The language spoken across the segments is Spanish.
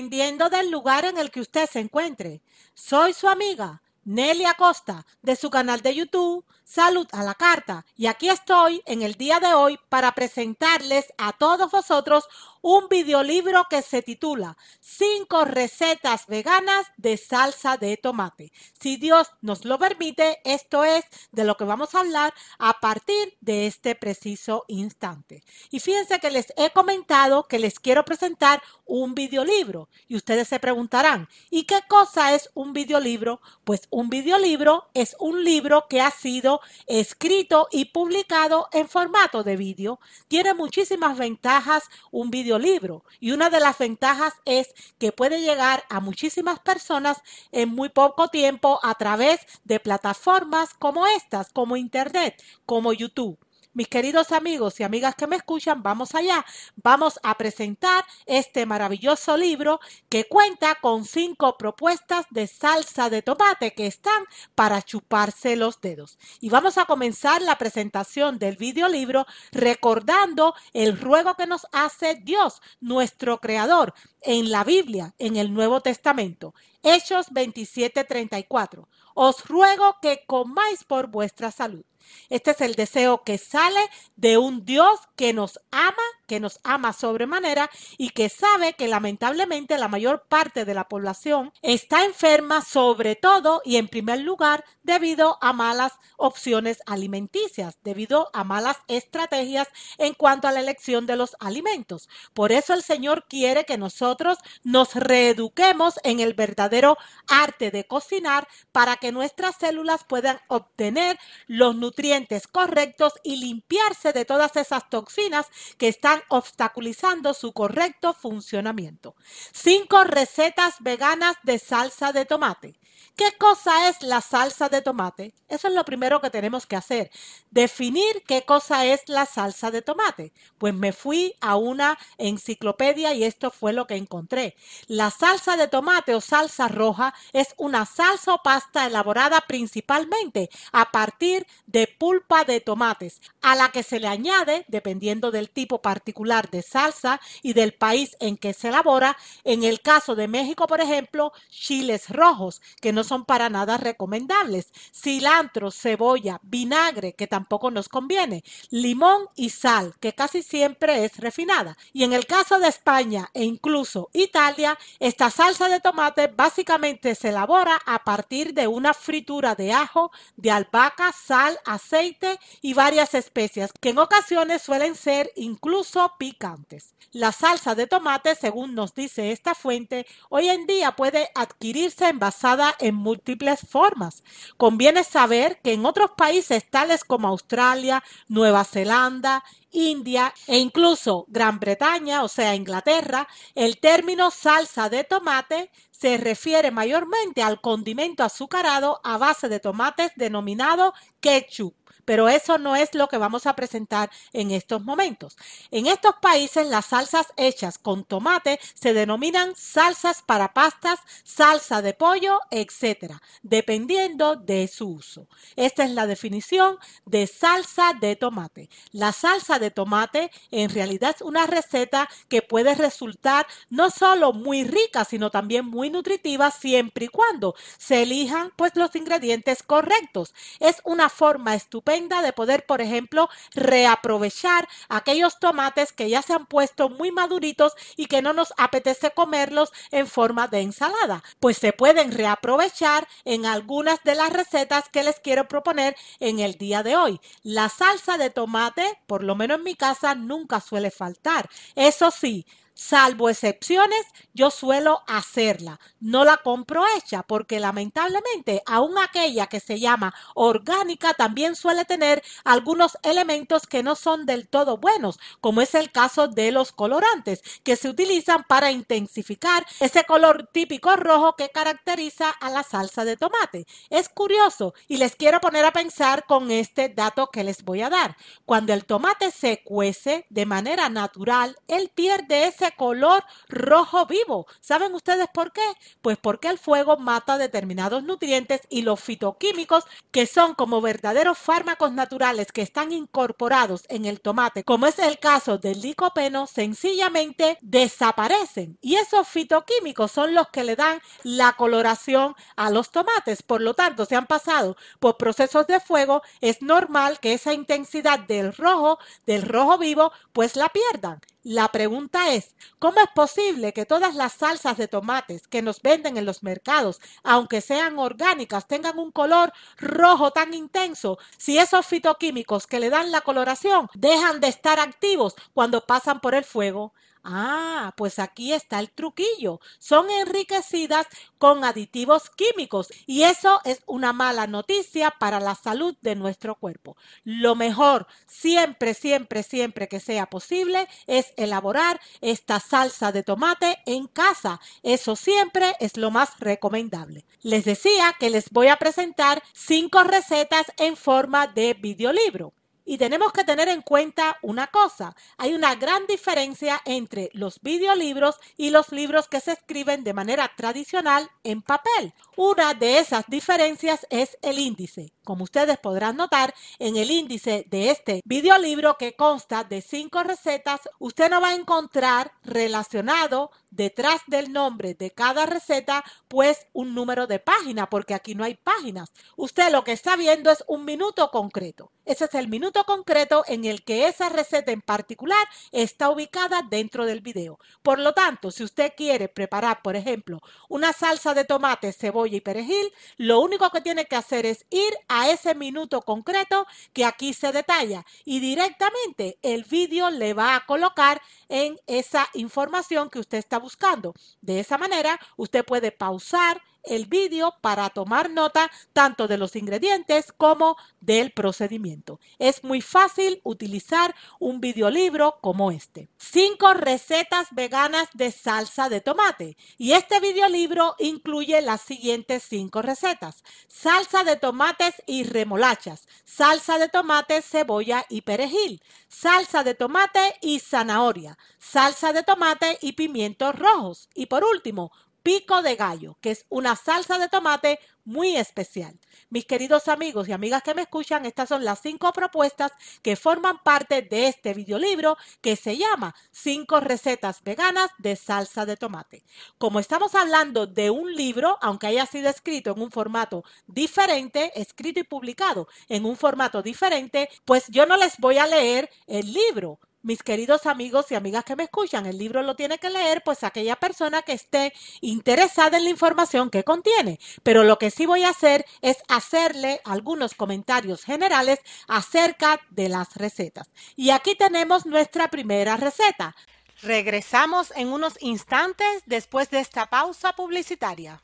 dependiendo del lugar en el que usted se encuentre. Soy su amiga Nelly Acosta de su canal de YouTube Salud a la carta. Y aquí estoy en el día de hoy para presentarles a todos vosotros un videolibro que se titula Cinco recetas veganas de salsa de tomate. Si Dios nos lo permite, esto es de lo que vamos a hablar a partir de este preciso instante. Y fíjense que les he comentado que les quiero presentar un videolibro y ustedes se preguntarán, ¿y qué cosa es un videolibro? Pues un videolibro es un libro que ha sido escrito y publicado en formato de vídeo. Tiene muchísimas ventajas un videolibro y una de las ventajas es que puede llegar a muchísimas personas en muy poco tiempo a través de plataformas como estas, como Internet, como YouTube. Mis queridos amigos y amigas que me escuchan, vamos allá. Vamos a presentar este maravilloso libro que cuenta con cinco propuestas de salsa de tomate que están para chuparse los dedos. Y vamos a comenzar la presentación del videolibro recordando el ruego que nos hace Dios, nuestro Creador, en la Biblia, en el Nuevo Testamento. Hechos 27:34. Os ruego que comáis por vuestra salud. Este es el deseo que sale de un Dios que nos ama que nos ama sobremanera y que sabe que lamentablemente la mayor parte de la población está enferma sobre todo y en primer lugar debido a malas opciones alimenticias, debido a malas estrategias en cuanto a la elección de los alimentos. Por eso el Señor quiere que nosotros nos reeduquemos en el verdadero arte de cocinar para que nuestras células puedan obtener los nutrientes correctos y limpiarse de todas esas toxinas que están obstaculizando su correcto funcionamiento. Cinco recetas veganas de salsa de tomate. ¿Qué cosa es la salsa de tomate? Eso es lo primero que tenemos que hacer, definir qué cosa es la salsa de tomate. Pues me fui a una enciclopedia y esto fue lo que encontré. La salsa de tomate o salsa roja es una salsa o pasta elaborada principalmente a partir de pulpa de tomates, a la que se le añade, dependiendo del tipo particular de salsa y del país en que se elabora, en el caso de México, por ejemplo, chiles rojos, que no son para nada recomendables, cilantro, cebolla, vinagre, que tampoco nos conviene, limón y sal, que casi siempre es refinada. Y en el caso de España e incluso Italia, esta salsa de tomate básicamente se elabora a partir de una fritura de ajo, de albahaca, sal, aceite y varias especias que en ocasiones suelen ser incluso picantes. La salsa de tomate, según nos dice esta fuente, hoy en día puede adquirirse envasada en múltiples formas. Conviene saber que en otros países tales como Australia, Nueva Zelanda, India e incluso Gran Bretaña, o sea, Inglaterra, el término salsa de tomate se refiere mayormente al condimento azucarado a base de tomates denominado ketchup pero eso no es lo que vamos a presentar en estos momentos. En estos países las salsas hechas con tomate se denominan salsas para pastas, salsa de pollo, etcétera, dependiendo de su uso. Esta es la definición de salsa de tomate. La salsa de tomate en realidad es una receta que puede resultar no solo muy rica, sino también muy nutritiva siempre y cuando se elijan pues los ingredientes correctos. Es una forma estupenda de poder, por ejemplo, reaprovechar aquellos tomates que ya se han puesto muy maduritos y que no nos apetece comerlos en forma de ensalada. Pues se pueden reaprovechar en algunas de las recetas que les quiero proponer en el día de hoy. La salsa de tomate, por lo menos en mi casa, nunca suele faltar. Eso sí, salvo excepciones, yo suelo hacerla. No la compro hecha porque lamentablemente aún aquella que se llama orgánica también suele tener algunos elementos que no son del todo buenos, como es el caso de los colorantes que se utilizan para intensificar ese color típico rojo que caracteriza a la salsa de tomate. Es curioso y les quiero poner a pensar con este dato que les voy a dar. Cuando el tomate se cuece de manera natural, él pierde ese color rojo vivo. ¿Saben ustedes por qué? Pues porque el fuego mata determinados nutrientes y los fitoquímicos, que son como verdaderos fármacos naturales que están incorporados en el tomate, como es el caso del licopeno, sencillamente desaparecen. Y esos fitoquímicos son los que le dan la coloración a los tomates. Por lo tanto, se han pasado por procesos de fuego. Es normal que esa intensidad del rojo, del rojo vivo, pues la pierdan. La pregunta es, ¿cómo es posible que todas las salsas de tomates que nos venden en los mercados, aunque sean orgánicas, tengan un color rojo tan intenso si esos fitoquímicos que le dan la coloración dejan de estar activos cuando pasan por el fuego? Ah, pues aquí está el truquillo. Son enriquecidas con aditivos químicos y eso es una mala noticia para la salud de nuestro cuerpo. Lo mejor, siempre, siempre, siempre que sea posible, es elaborar esta salsa de tomate en casa. Eso siempre es lo más recomendable. Les decía que les voy a presentar cinco recetas en forma de videolibro. Y tenemos que tener en cuenta una cosa, hay una gran diferencia entre los videolibros y los libros que se escriben de manera tradicional en papel. Una de esas diferencias es el índice. Como ustedes podrán notar, en el índice de este videolibro que consta de cinco recetas, usted no va a encontrar relacionado detrás del nombre de cada receta, pues un número de página, porque aquí no hay páginas. Usted lo que está viendo es un minuto concreto. Ese es el minuto concreto en el que esa receta en particular está ubicada dentro del video. Por lo tanto, si usted quiere preparar, por ejemplo, una salsa de tomate, cebolla y perejil, lo único que tiene que hacer es ir a ese minuto concreto que aquí se detalla y directamente el video le va a colocar en esa información que usted está buscando buscando. De esa manera, usted puede pausar el vídeo para tomar nota tanto de los ingredientes como del procedimiento. Es muy fácil utilizar un videolibro como este. 5 recetas veganas de salsa de tomate. Y este videolibro incluye las siguientes 5 recetas. Salsa de tomates y remolachas. Salsa de tomate, cebolla y perejil. Salsa de tomate y zanahoria. Salsa de tomate y pimientos rojos. Y por último, pico de gallo, que es una salsa de tomate muy especial. Mis queridos amigos y amigas que me escuchan, estas son las cinco propuestas que forman parte de este videolibro que se llama Cinco recetas veganas de salsa de tomate. Como estamos hablando de un libro, aunque haya sido escrito en un formato diferente, escrito y publicado en un formato diferente, pues yo no les voy a leer el libro mis queridos amigos y amigas que me escuchan, el libro lo tiene que leer pues aquella persona que esté interesada en la información que contiene. Pero lo que sí voy a hacer es hacerle algunos comentarios generales acerca de las recetas. Y aquí tenemos nuestra primera receta. Regresamos en unos instantes después de esta pausa publicitaria.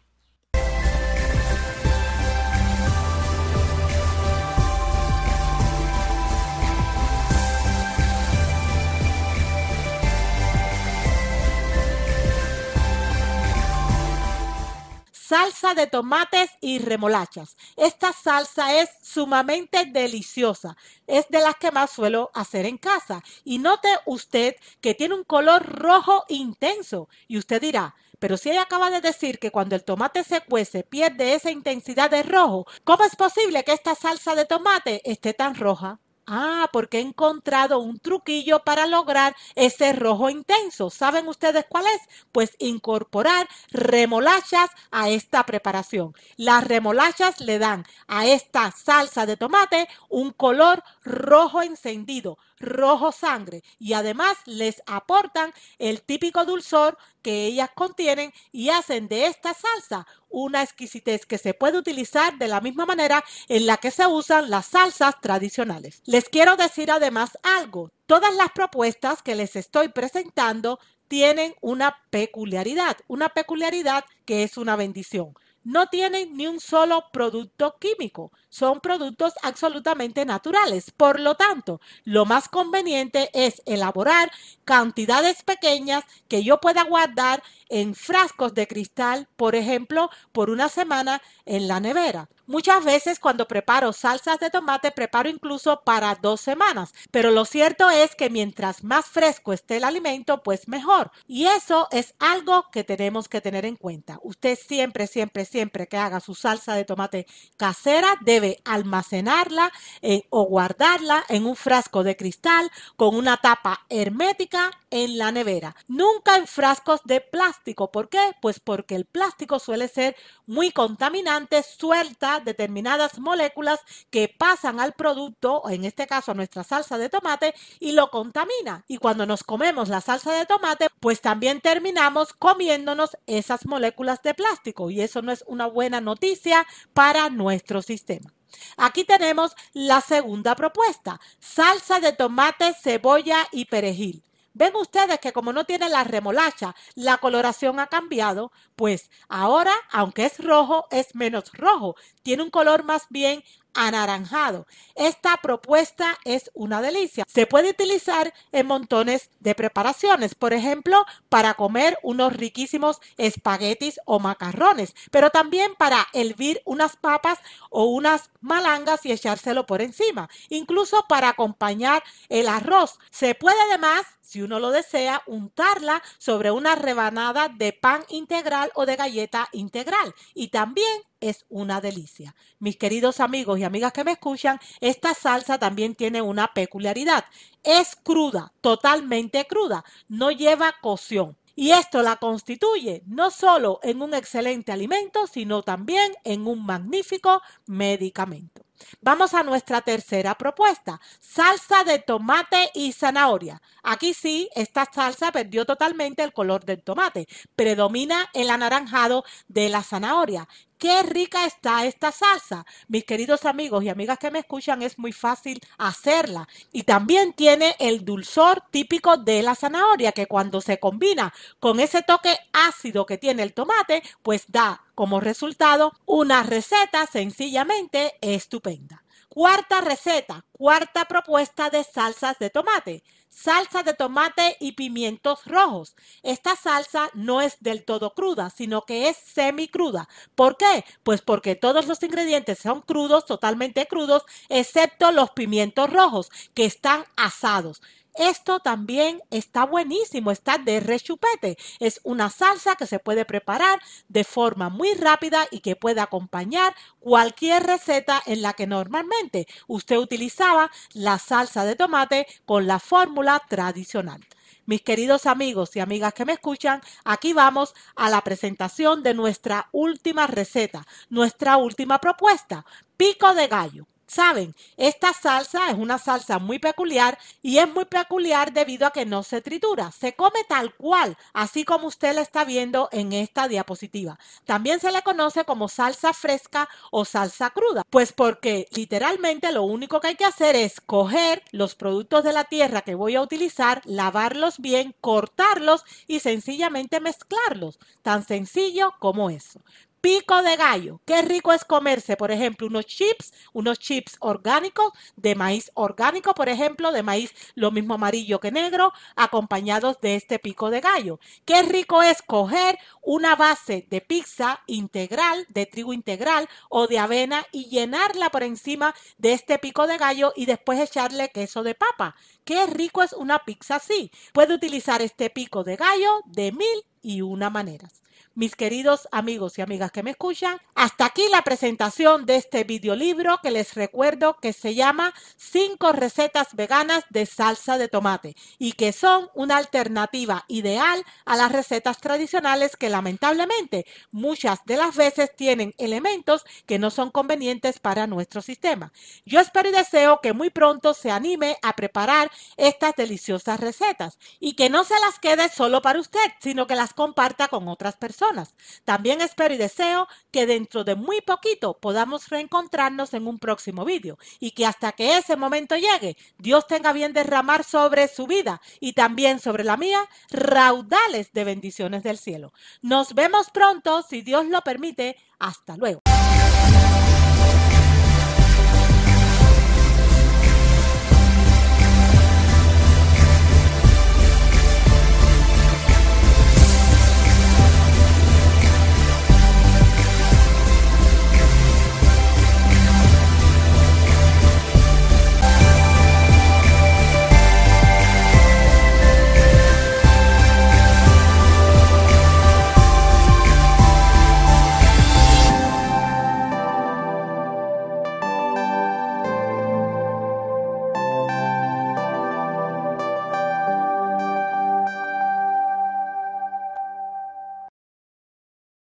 salsa de tomates y remolachas. Esta salsa es sumamente deliciosa. Es de las que más suelo hacer en casa. Y note usted que tiene un color rojo intenso. Y usted dirá, pero si ella acaba de decir que cuando el tomate se cuece pierde esa intensidad de rojo, ¿cómo es posible que esta salsa de tomate esté tan roja? Ah, porque he encontrado un truquillo para lograr ese rojo intenso. ¿Saben ustedes cuál es? Pues incorporar remolachas a esta preparación. Las remolachas le dan a esta salsa de tomate un color rojo encendido, rojo sangre y además les aportan el típico dulzor que ellas contienen y hacen de esta salsa una exquisitez que se puede utilizar de la misma manera en la que se usan las salsas tradicionales. Les quiero decir además algo, todas las propuestas que les estoy presentando tienen una peculiaridad, una peculiaridad que es una bendición no tienen ni un solo producto químico, son productos absolutamente naturales. Por lo tanto, lo más conveniente es elaborar cantidades pequeñas que yo pueda guardar en frascos de cristal, por ejemplo, por una semana en la nevera. Muchas veces cuando preparo salsas de tomate preparo incluso para dos semanas, pero lo cierto es que mientras más fresco esté el alimento, pues mejor. Y eso es algo que tenemos que tener en cuenta. Usted siempre, siempre, siempre que haga su salsa de tomate casera debe almacenarla eh, o guardarla en un frasco de cristal con una tapa hermética en la nevera, nunca en frascos de plástico ¿Por qué? Pues porque el plástico suele ser muy contaminante, suelta determinadas moléculas que pasan al producto, en este caso a nuestra salsa de tomate, y lo contamina. Y cuando nos comemos la salsa de tomate, pues también terminamos comiéndonos esas moléculas de plástico. Y eso no es una buena noticia para nuestro sistema. Aquí tenemos la segunda propuesta, salsa de tomate, cebolla y perejil. Ven ustedes que como no tiene la remolacha, la coloración ha cambiado, pues ahora, aunque es rojo, es menos rojo, tiene un color más bien anaranjado. Esta propuesta es una delicia. Se puede utilizar en montones de preparaciones, por ejemplo, para comer unos riquísimos espaguetis o macarrones, pero también para hervir unas papas o unas malangas y echárselo por encima, incluso para acompañar el arroz. Se puede además, si uno lo desea, untarla sobre una rebanada de pan integral o de galleta integral y también es una delicia. Mis queridos amigos y amigas que me escuchan, esta salsa también tiene una peculiaridad. Es cruda, totalmente cruda, no lleva cocción. Y esto la constituye no solo en un excelente alimento, sino también en un magnífico medicamento. Vamos a nuestra tercera propuesta, salsa de tomate y zanahoria. Aquí sí, esta salsa perdió totalmente el color del tomate, predomina el anaranjado de la zanahoria qué rica está esta salsa. Mis queridos amigos y amigas que me escuchan, es muy fácil hacerla. Y también tiene el dulzor típico de la zanahoria, que cuando se combina con ese toque ácido que tiene el tomate, pues da como resultado una receta sencillamente estupenda. Cuarta receta, cuarta propuesta de salsas de tomate. Salsa de tomate y pimientos rojos. Esta salsa no es del todo cruda, sino que es semicruda. ¿Por qué? Pues porque todos los ingredientes son crudos, totalmente crudos, excepto los pimientos rojos, que están asados. Esto también está buenísimo, está de rechupete. Es una salsa que se puede preparar de forma muy rápida y que puede acompañar cualquier receta en la que normalmente usted utilizaba la salsa de tomate con la fórmula tradicional. Mis queridos amigos y amigas que me escuchan, aquí vamos a la presentación de nuestra última receta, nuestra última propuesta, pico de gallo. Saben, esta salsa es una salsa muy peculiar y es muy peculiar debido a que no se tritura, se come tal cual, así como usted la está viendo en esta diapositiva. También se le conoce como salsa fresca o salsa cruda, pues porque literalmente lo único que hay que hacer es coger los productos de la tierra que voy a utilizar, lavarlos bien, cortarlos y sencillamente mezclarlos, tan sencillo como eso pico de gallo. Qué rico es comerse, por ejemplo, unos chips, unos chips orgánicos, de maíz orgánico, por ejemplo, de maíz lo mismo amarillo que negro, acompañados de este pico de gallo. Qué rico es coger una base de pizza integral, de trigo integral o de avena y llenarla por encima de este pico de gallo y después echarle queso de papa. Qué rico es una pizza así. Puede utilizar este pico de gallo de mil y una maneras mis queridos amigos y amigas que me escuchan. Hasta aquí la presentación de este videolibro que les recuerdo que se llama Cinco recetas veganas de salsa de tomate y que son una alternativa ideal a las recetas tradicionales que lamentablemente muchas de las veces tienen elementos que no son convenientes para nuestro sistema. Yo espero y deseo que muy pronto se anime a preparar estas deliciosas recetas y que no se las quede solo para usted, sino que las comparta con otras personas. También espero y deseo que dentro de muy poquito podamos reencontrarnos en un próximo vídeo y que hasta que ese momento llegue, Dios tenga bien derramar sobre su vida y también sobre la mía raudales de bendiciones del cielo. Nos vemos pronto, si Dios lo permite. Hasta luego.